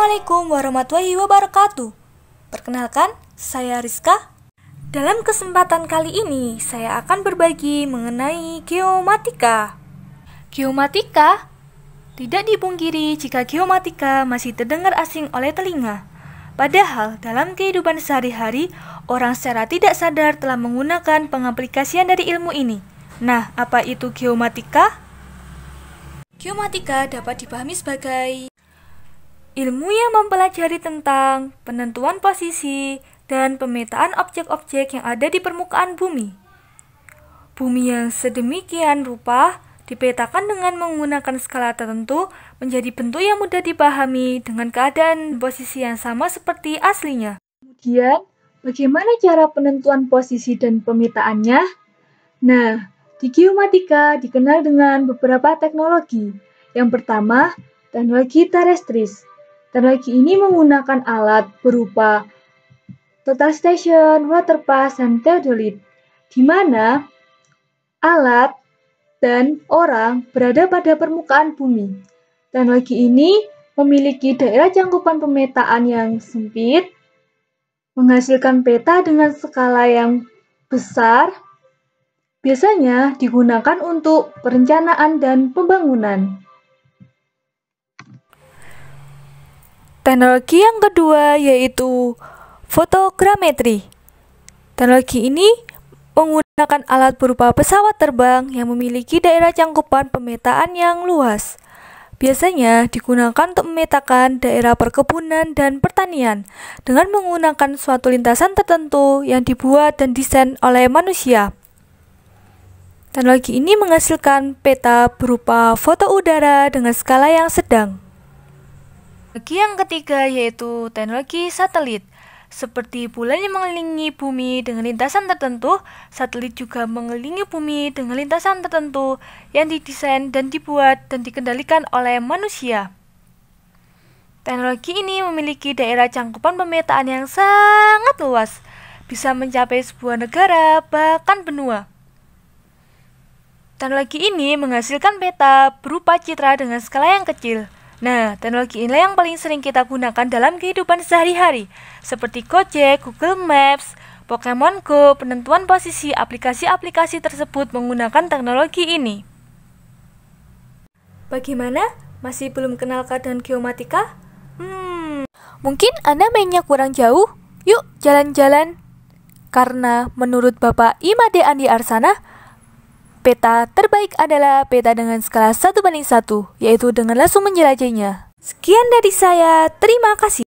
Assalamualaikum warahmatullahi wabarakatuh. Perkenalkan, saya Rizka. Dalam kesempatan kali ini, saya akan berbagi mengenai geomatika. Geomatika tidak dipungkiri jika geomatika masih terdengar asing oleh telinga. Padahal dalam kehidupan sehari-hari, orang secara tidak sadar telah menggunakan pengaplikasian dari ilmu ini. Nah, apa itu geomatika? Geomatika dapat dipahami sebagai Ilmu yang mempelajari tentang penentuan posisi dan pemetaan objek-objek yang ada di permukaan bumi. Bumi yang sedemikian rupa dipetakan dengan menggunakan skala tertentu menjadi bentuk yang mudah dipahami dengan keadaan posisi yang sama seperti aslinya. Kemudian, bagaimana cara penentuan posisi dan pemetaannya? Nah, di geomatika dikenal dengan beberapa teknologi. Yang pertama, teknologi terestris. Terlebih ini menggunakan alat berupa total station, water pass, dan teodolit, di mana alat dan orang berada pada permukaan bumi. Teknologi ini memiliki daerah cangkupan pemetaan yang sempit, menghasilkan peta dengan skala yang besar, biasanya digunakan untuk perencanaan dan pembangunan. Teknologi yang kedua yaitu fotogrametri. Teknologi ini menggunakan alat berupa pesawat terbang yang memiliki daerah cangkupan pemetaan yang luas. Biasanya digunakan untuk memetakan daerah perkebunan dan pertanian dengan menggunakan suatu lintasan tertentu yang dibuat dan desain oleh manusia. Teknologi ini menghasilkan peta berupa foto udara dengan skala yang sedang. Bagi yang ketiga yaitu teknologi satelit. Seperti bulan yang mengelilingi bumi dengan lintasan tertentu, satelit juga mengelilingi bumi dengan lintasan tertentu yang didesain dan dibuat dan dikendalikan oleh manusia. Teknologi ini memiliki daerah cangkupan pemetaan yang sangat luas, bisa mencapai sebuah negara, bahkan benua. Teknologi ini menghasilkan peta berupa citra dengan skala yang kecil, Nah, teknologi inilah yang paling sering kita gunakan dalam kehidupan sehari-hari, seperti Gojek, Google Maps, Pokemon Go, penentuan posisi aplikasi-aplikasi tersebut menggunakan teknologi ini. Bagaimana? Masih belum kenal keadaan geomatika? Hmm, mungkin Anda mainnya kurang jauh. Yuk, jalan-jalan. Karena menurut Bapak Imade Andi Arsana, Peta terbaik adalah peta dengan skala satu banding 1, yaitu dengan langsung menjelajahinya. Sekian dari saya, terima kasih.